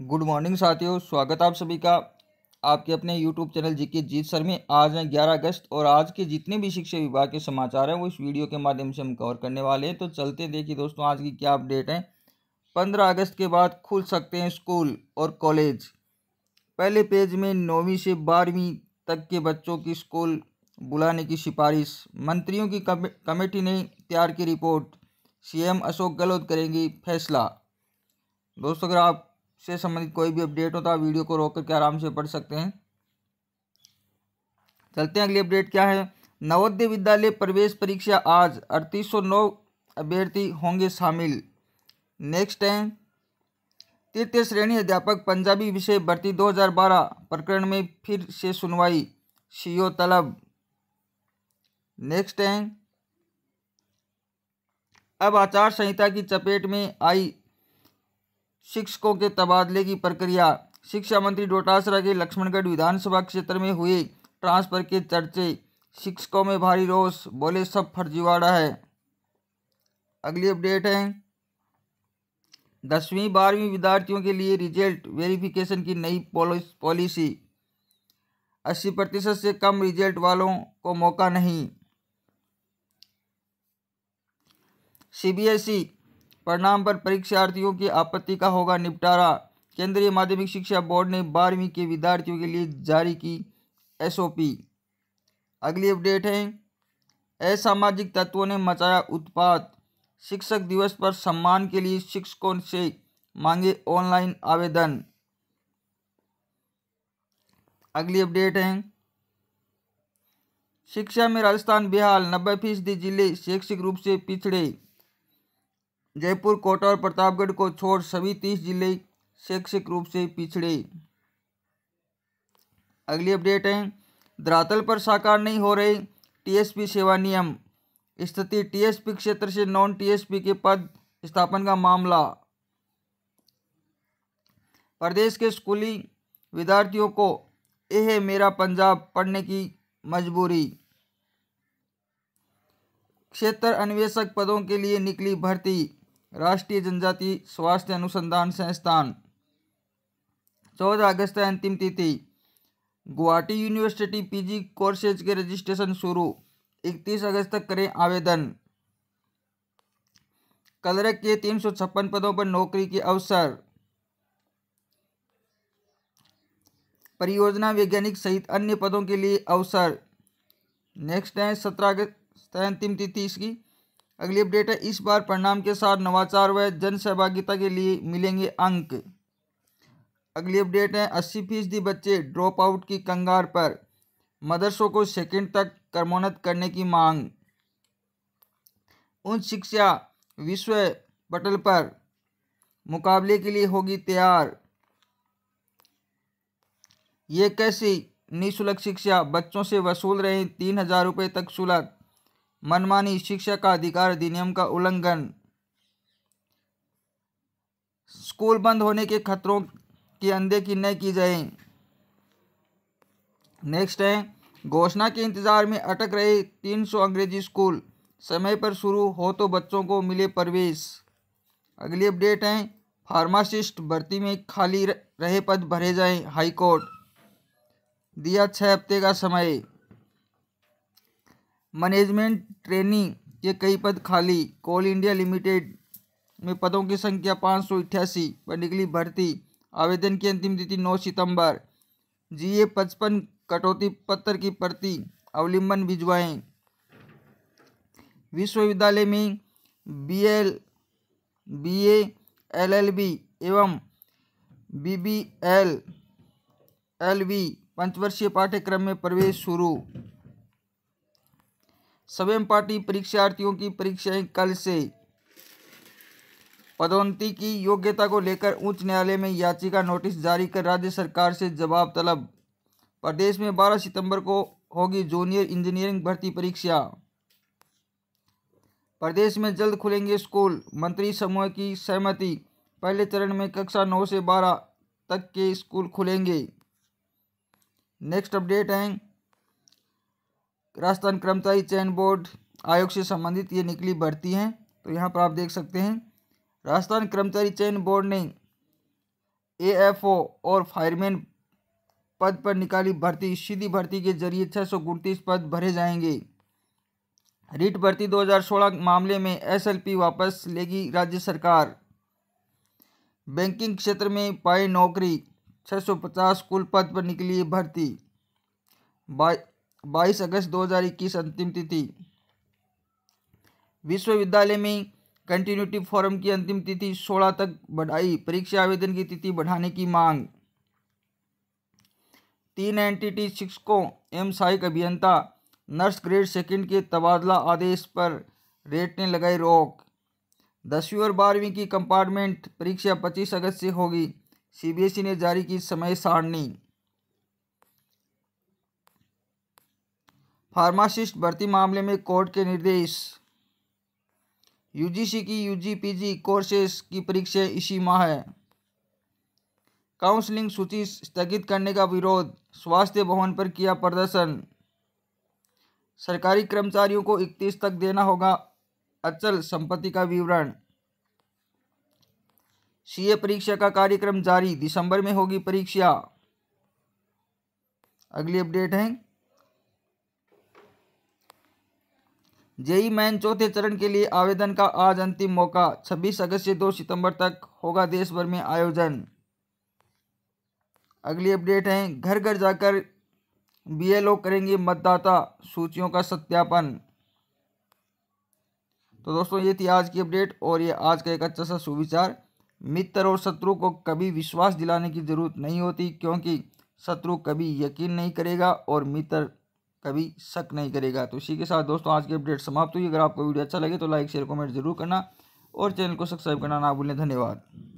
good morning साथियों स्वागत आप सभी का आपके अपने यूट्यूब चैनल जी के जीत सर में आज हैं ग्यारह अगस्त और आज के जितने भी शिक्षा विभाग के समाचार हैं वो इस वीडियो के माध्यम से हम कवर करने वाले हैं तो चलते देखिए दोस्तों आज की क्या अपडेट है पंद्रह अगस्त के बाद खुल सकते हैं स्कूल और कॉलेज पहले पेज में नौवीं से बारहवीं तक के बच्चों की स्कूल बुलाने की सिफारिश मंत्रियों की कमेटी ने तैयार की रिपोर्ट सीएम अशोक गहलोत करेंगी फैसला दोस्तों अगर आप से संबंधित कोई भी अपडेट हो तो आप वीडियो को रोक करके आराम से पढ़ सकते हैं चलते हैं अगली अपडेट क्या है नवोदय विद्यालय प्रवेश परीक्षा आज अड़तीस नौ अभ्यर्थी होंगे शामिल नेक्स्ट है तृतीय श्रेणी अध्यापक पंजाबी विषय भर्ती 2012 प्रकरण में फिर से सुनवाई सीओ तलब नेक्स्ट है अब आचार संहिता की चपेट में आई शिक्षकों के तबादले की प्रक्रिया शिक्षा मंत्री डोटासरा के लक्ष्मणगढ़ विधानसभा क्षेत्र में हुए ट्रांसफर के चर्चे शिक्षकों में भारी रोष बोले सब फर्जीवाड़ा है अगली अपडेट है दसवीं बारहवीं विद्यार्थियों के लिए रिजल्ट वेरिफिकेशन की नई पॉलिसी अस्सी प्रतिशत से कम रिजल्ट वालों को मौका नहीं सीबीएसई परिणाम पर परीक्षार्थियों की आपत्ति का होगा निपटारा केंद्रीय माध्यमिक शिक्षा बोर्ड ने बारहवीं के विद्यार्थियों के लिए जारी की एसओपी अगली अपडेट है असामाजिक तत्वों ने मचाया उत्पात शिक्षक दिवस पर सम्मान के लिए शिक्षकों से मांगे ऑनलाइन आवेदन अगली अपडेट है शिक्षा में राजस्थान बिहार नब्बे फीसदी जिले शैक्षिक रूप से पिछड़े जयपुर कोटा और प्रतापगढ़ को छोड़ सभी तीस जिले शैक्षिक रूप से पिछड़े अगली अपडेट है धरातल पर साकार नहीं हो रहे टीएसपी सेवा नियम स्थिति टीएसपी क्षेत्र से नॉन टीएसपी के पद स्थापन का मामला प्रदेश के स्कूली विद्यार्थियों को यह मेरा पंजाब पढ़ने की मजबूरी क्षेत्र अन्वेषक पदों के लिए निकली भर्ती राष्ट्रीय जनजाति स्वास्थ्य अनुसंधान संस्थान चौदह अगस्त अंतिम तिथि गुवाहाटी यूनिवर्सिटी पीजी कोर्सेज के रजिस्ट्रेशन शुरू इकतीस अगस्त तक करें आवेदन कलरक के तीन सौ छप्पन पदों पर नौकरी के अवसर परियोजना वैज्ञानिक सहित अन्य पदों के लिए अवसर नेक्स्ट है सत्रह अगस्त अंतिम तिथि इसकी अगली अपडेट है इस बार परिणाम के साथ नवाचार व जन सहभागिता के लिए मिलेंगे अंक अगली अपडेट है अस्सी फीसदी बच्चे ड्रॉप आउट की कंगार पर मदरसों को सेकंड तक कर्मोन्नत करने की मांग उन शिक्षा विश्व पटल पर मुकाबले के लिए होगी तैयार ये कैसी निःशुल्क शिक्षा बच्चों से वसूल रहे तीन हजार रुपये तक शुल्क मनमानी शिक्षा का अधिकार अधिनियम का उल्लंघन स्कूल बंद होने के खतरों की अनदेखी न की जाए नेक्स्ट है घोषणा के इंतजार में अटक रहे 300 अंग्रेजी स्कूल समय पर शुरू हो तो बच्चों को मिले प्रवेश अगली अपडेट है फार्मासिस्ट भर्ती में खाली रहे पद भरे जाएं हाईकोर्ट दिया छः हफ्ते का समय मैनेजमेंट ट्रेनिंग के कई पद खाली कोल इंडिया लिमिटेड में पदों की संख्या पाँच सौ अठासी पर निकली भर्ती आवेदन की अंतिम तिथि नौ सितंबर जीए पचपन कटौती पत्र की प्रति अवलंबन भिजवाएं विश्वविद्यालय में B L B L L B एवं B B L L B पंचवर्षीय पाठ्यक्रम में प्रवेश शुरू स्वयं पाठी परीक्षार्थियों की परीक्षाएं कल से पदोन्नति की योग्यता को लेकर उच्च न्यायालय में याचिका नोटिस जारी कर राज्य सरकार से जवाब तलब प्रदेश में 12 सितंबर को होगी जूनियर इंजीनियरिंग भर्ती परीक्षा प्रदेश में जल्द खुलेंगे स्कूल मंत्री समूह की सहमति पहले चरण में कक्षा 9 से 12 तक के स्कूल खुलेंगे नेक्स्ट अपडेट है राजस्थान कर्मचारी चयन बोर्ड आयोग से संबंधित ये निकली भर्ती हैं तो यहाँ पर आप देख सकते हैं राजस्थान कर्मचारी चयन बोर्ड ने ए और फायरमैन पद पर निकाली भर्ती सीधी भर्ती के जरिए छः सौ पद भरे जाएंगे रीट भर्ती 2016 मामले में एसएलपी वापस लेगी राज्य सरकार बैंकिंग क्षेत्र में पाए नौकरी 650 कुल पद पर निकली भर्ती 22 अगस्त 2021 अंतिम तिथि विश्वविद्यालय में कंटिन्यूटी फॉरम की अंतिम तिथि 16 तक बढ़ाई परीक्षा आवेदन की तिथि बढ़ाने की मांग तीन एनटीटी शिक्षकों एम सहायक अभियंता नर्स ग्रेड सेकंड के तबादला आदेश पर रेट ने लगाई रोक दसवीं और बारहवीं की कंपार्टमेंट परीक्षा 25 अगस्त से होगी सीबीएसई ने जारी की समय सारणी फार्मासिस्ट भर्ती मामले में कोर्ट के निर्देश यूजीसी की यूजीपीजी कोर्सेस की परीक्षा इसी माह है काउंसलिंग सूची स्थगित करने का विरोध स्वास्थ्य भवन पर किया प्रदर्शन सरकारी कर्मचारियों को इकतीस तक देना होगा अचल संपत्ति का विवरण सीए परीक्षा का कार्यक्रम जारी दिसंबर में होगी परीक्षा अगली अपडेट है जेई मैन चौथे चरण के लिए आवेदन का आज अंतिम मौका 26 अगस्त से 2 सितंबर तक होगा देश भर में आयोजन अगली अपडेट है घर घर जाकर बीएलओ करेंगे मतदाता सूचियों का सत्यापन तो दोस्तों ये थी आज की अपडेट और ये आज का एक अच्छा सा सुविचार मित्र और शत्रु को कभी विश्वास दिलाने की जरूरत नहीं होती क्योंकि शत्रु कभी यकीन नहीं करेगा और मित्र कभी शक नहीं करेगा तो इसी के साथ दोस्तों आज की अपडेट समाप्त हुई अगर आपको वीडियो अच्छा लगे तो लाइक शेयर कमेंट जरूर करना और चैनल को सब्सक्राइब करना ना भूलें धन्यवाद